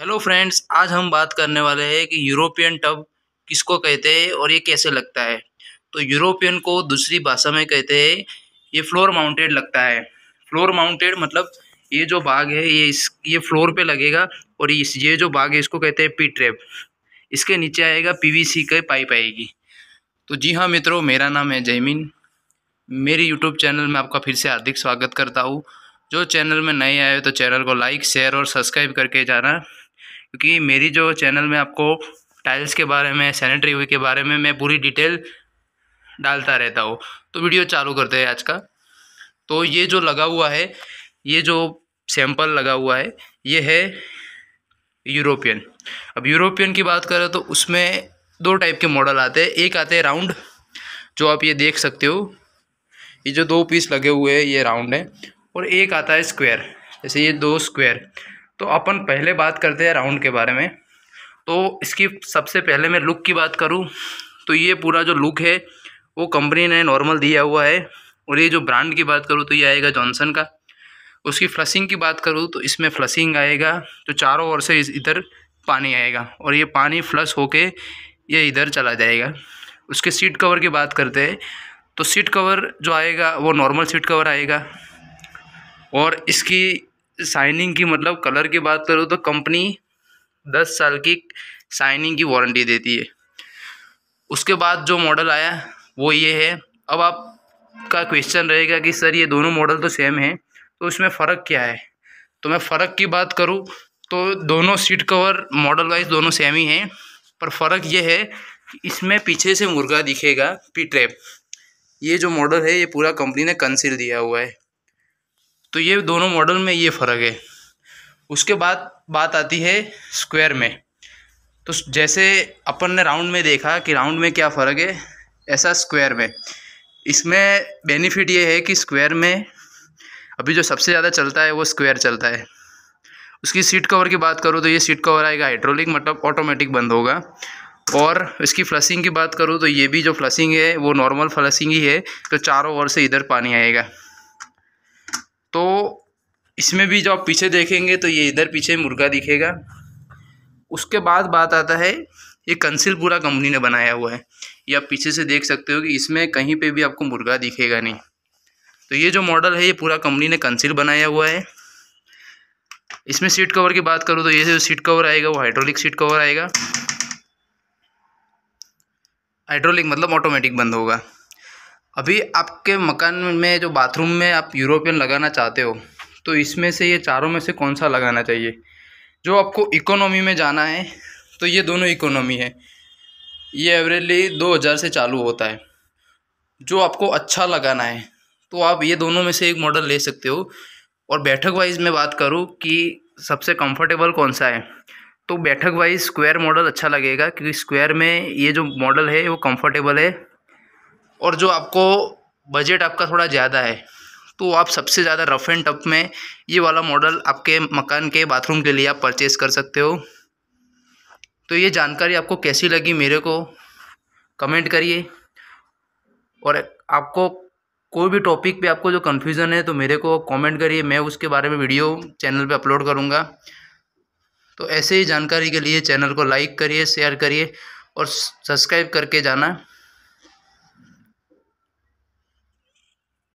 hello friends आज हम बात करने वाले हैं कि यूरोपियन टब किसको कहते हैं और ये कैसे लगता है तो यूरोपियन को दूसरी भाषा में कहते हैं ये फ्लोर माउंटेड लगता है फ्लोर माउंटेड मतलब ये जो बाग है ये इस ये फ्लोर पे लगेगा और इस ये जो बाग है इसको कहते हैं पी ट्रैप इसके नीचे आएगा सी के पाइप आएगी तो जी हाँ मित्रों मेरा नाम है जयमिन मेरी यूट्यूब चैनल में आपका फिर से हार्दिक स्वागत करता हूँ जो चैनल में नए आए तो चैनल को लाइक शेयर और सब्सक्राइब करके जाना क्योंकि मेरी जो चैनल में आपको टाइल्स के बारे में सैनिटरी के बारे में मैं पूरी डिटेल डालता रहता हूँ तो वीडियो चालू करते हैं आज का तो ये जो लगा हुआ है ये जो सैंपल लगा हुआ है ये है यूरोपियन अब यूरोपियन की बात करें तो उसमें दो टाइप के मॉडल आते हैं एक आते हैं राउंड जो आप ये देख सकते हो ये जो दो पीस लगे हुए हैं ये राउंड है और एक आता है स्क्वायर जैसे ये दो स्क्वायर तो अपन पहले बात करते हैं राउंड के बारे में तो इसकी सबसे पहले मैं लुक की बात करूँ तो ये पूरा जो लुक है वो कंपनी ने नॉर्मल दिया हुआ है और ये जो ब्रांड की बात करूँ तो ये आएगा जॉनसन का उसकी फ्लशिंग की बात करूँ तो इसमें फ्लशिंग आएगा तो चारों ओर से इधर पानी आएगा और ये पानी फ्लश होके ये इधर चला जाएगा उसके सीट कवर की बात करते हैं तो सीट कवर जो आएगा वो नॉर्मल सीट कवर आएगा और इसकी साइनिंग की मतलब कलर की बात करो तो कंपनी दस साल की साइनिंग की वारंटी देती है उसके बाद जो मॉडल आया वो ये है अब आपका क्वेश्चन रहेगा कि सर ये दोनों मॉडल तो सेम है तो उसमें फ़र्क क्या है तो मैं फ़र्क की बात करूँ तो दोनों सीट कवर मॉडल वाइज दोनों सेम ही हैं पर फ़र्क ये है कि इसमें पीछे से मुर्गा दिखेगा पी ट्रैप ये जो मॉडल है ये पूरा कंपनी ने कंसील दिया हुआ है तो ये दोनों मॉडल में ये फ़र्क है उसके बाद बात आती है स्क्वायर में तो जैसे अपन ने राउंड में देखा कि राउंड में क्या फ़र्क है ऐसा स्क्वायर में इसमें बेनिफिट ये है कि स्क्वायर में अभी जो सबसे ज़्यादा चलता है वो स्क्वायर चलता है उसकी सीट कवर की बात करूँ तो ये सीट कवर आएगा हाइड्रोलिक मतलब ऑटोमेटिक बंद होगा और इसकी फ्लशिंग की बात करूँ तो ये भी जो फ्लशिंग है वो नॉर्मल फ्लशिंग ही है तो चारों ओर से इधर पानी आएगा तो इसमें भी जो आप पीछे देखेंगे तो ये इधर पीछे मुर्गा दिखेगा उसके बाद बात आता है ये कंसिल पूरा कंपनी ने बनाया हुआ है ये आप पीछे से देख सकते हो कि इसमें कहीं पे भी आपको मुर्गा दिखेगा नहीं तो ये जो मॉडल है ये पूरा कंपनी ने कंसिल बनाया हुआ है इसमें सीट कवर की बात करूँ तो ये जो सीट कवर आएगा वो हाइड्रोलिक सीट कवर आएगा हाइड्रोलिक मतलब ऑटोमेटिक बंद होगा अभी आपके मकान में जो बाथरूम में आप यूरोपियन लगाना चाहते हो तो इसमें से ये चारों में से कौन सा लगाना चाहिए जो आपको इकोनॉमी में जाना है तो ये दोनों इकोनॉमी है ये एवरेजली दो हज़ार से चालू होता है जो आपको अच्छा लगाना है तो आप ये दोनों में से एक मॉडल ले सकते हो और बैठक वाइज मैं बात करूँ कि सबसे कम्फर्टेबल कौन सा है तो बैठक वाइज स्क्वायर मॉडल अच्छा लगेगा क्योंकि स्क्वायर में ये जो मॉडल है वो कंफर्टेबल है और जो आपको बजट आपका थोड़ा ज़्यादा है तो आप सबसे ज़्यादा रफ़ एंड टफ में ये वाला मॉडल आपके मकान के बाथरूम के लिए आप परचेस कर सकते हो तो ये जानकारी आपको कैसी लगी मेरे को कमेंट करिए और आपको कोई भी टॉपिक पे आपको जो कन्फ्यूज़न है तो मेरे को कमेंट करिए मैं उसके बारे में वीडियो चैनल पे अपलोड करूँगा तो ऐसे ही जानकारी के लिए चैनल को लाइक करिए शेयर करिए और सब्सक्राइब करके जाना